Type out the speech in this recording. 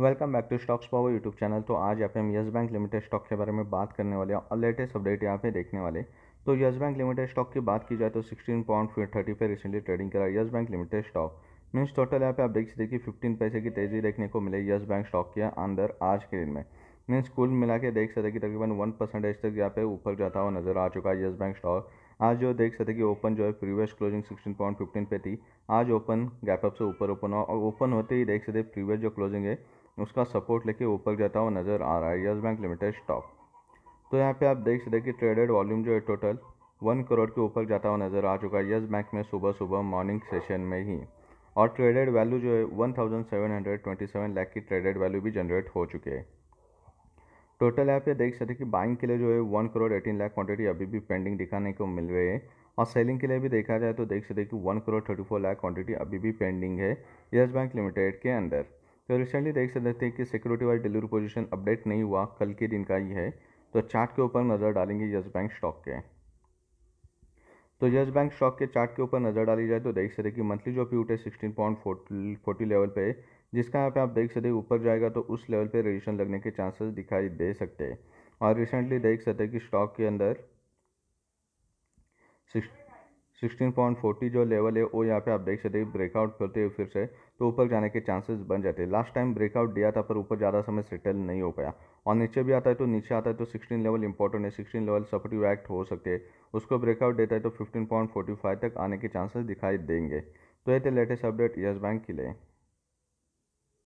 welcome back to Stocks Power YouTube channel तो आज यहाँ पे हम यस बैंक लिमिटेड स्टॉक के बारे में बात करने वाले हैं और लेटेस्ट अपडेट यहाँ पे देखने वाले तो यस बैंक लिमिटेड स्टॉक की बात की जाए तो सिक्सटीन पॉइंट थर्टी पे रिसेंटली ट्रेडिंग करा Yes Bank limited stock means total यहाँ पे आप देख सकते कि फिफ्टीन पैसे की तेज़ी देखने को मिले येस बैंक स्टॉक के अंदर आज के दिन में मीन्स कुल मिला के देख सकते कि तकरीबन वन तक यहाँ पे ऊपर जाता हुआ नजर आ चुका है येस बैंक स्टॉक आज जो देख सकते कि ओपन जो है previous closing sixteen point fifteen पे थी आज ओपन गैप अप से ऊपर ओपन हुआ और ओपन होते ही देख सकते प्रीवियस जो क्लोजिंग है उसका सपोर्ट लेके ऊपर जाता हुआ नज़र आ रहा है यस बैंक लिमिटेड स्टॉक तो यहाँ पे आप देख सकते कि ट्रेडेड वॉल्यूम जो है टोटल वन करोड़ के ऊपर जाता हुआ नज़र आ चुका है यस बैंक में सुबह सुबह मॉर्निंग सेशन में ही और ट्रेडेड वैल्यू जो है one thousand seven hundred twenty seven lakh की ट्रेडेड वैल्यू भी जनरेट हो चुके हैं टोटल आप ये देख सकते कि बाइंग के लिए जो है one crore eighteen lakh quantity अभी भी पेंडिंग दिखाने को मिल रही है और सेलिंग के लिए भी देखा जाए तो देख सकते कि one crore thirty four lakh quantity अभी भी पेंडिंग है येस बैंक लिमिटेड के अंदर तो रिसेंटली देख सकते थे कि security wise delivery position update नहीं हुआ कल के दिन का ही है तो चार्ट के ऊपर नज़र डालेंगे येस बैंक स्टॉक के तो यस बैंक स्टॉक के चार्ट के ऊपर नज़र डाली जाए तो देख सकते कि मंथली जो प्यूट है सिक्सटीन पॉइंट फोर्टी लेवल पे जिसका यहाँ पे आप देख सकते ऊपर जाएगा तो उस लेवल पे रिजिशन लगने के चांसेस दिखाई दे सकते हैं और रिसेंटली देख सकते कि स्टॉक के अंदर सिक्स सिक्सटीन पॉइंट फोर्टी जो लेवल है वो यहाँ पे आप देख सकते हैं ब्रेकआउट करते हुए फिर से तो ऊपर जाने के चांसेस बन जाते हैं लास्ट टाइम ब्रेकआउट दिया था पर ऊपर ज़्यादा समय सेटल नहीं हो पाया और नीचे भी आता है तो नीचे आता है तो सिक्सटीन लेवल इंपॉर्टेंट है सिक्सटीन लेवल सपोर्टिव एक्ट हो सकते हैं उसको ब्रेकआउट देता है तो फिफ्टीन पॉइंट फोर्टी फाइव तक आने के चांसेस दिखाई देंगे तो ये थे लेटेस्ट अपडेट येस बैंक के लिए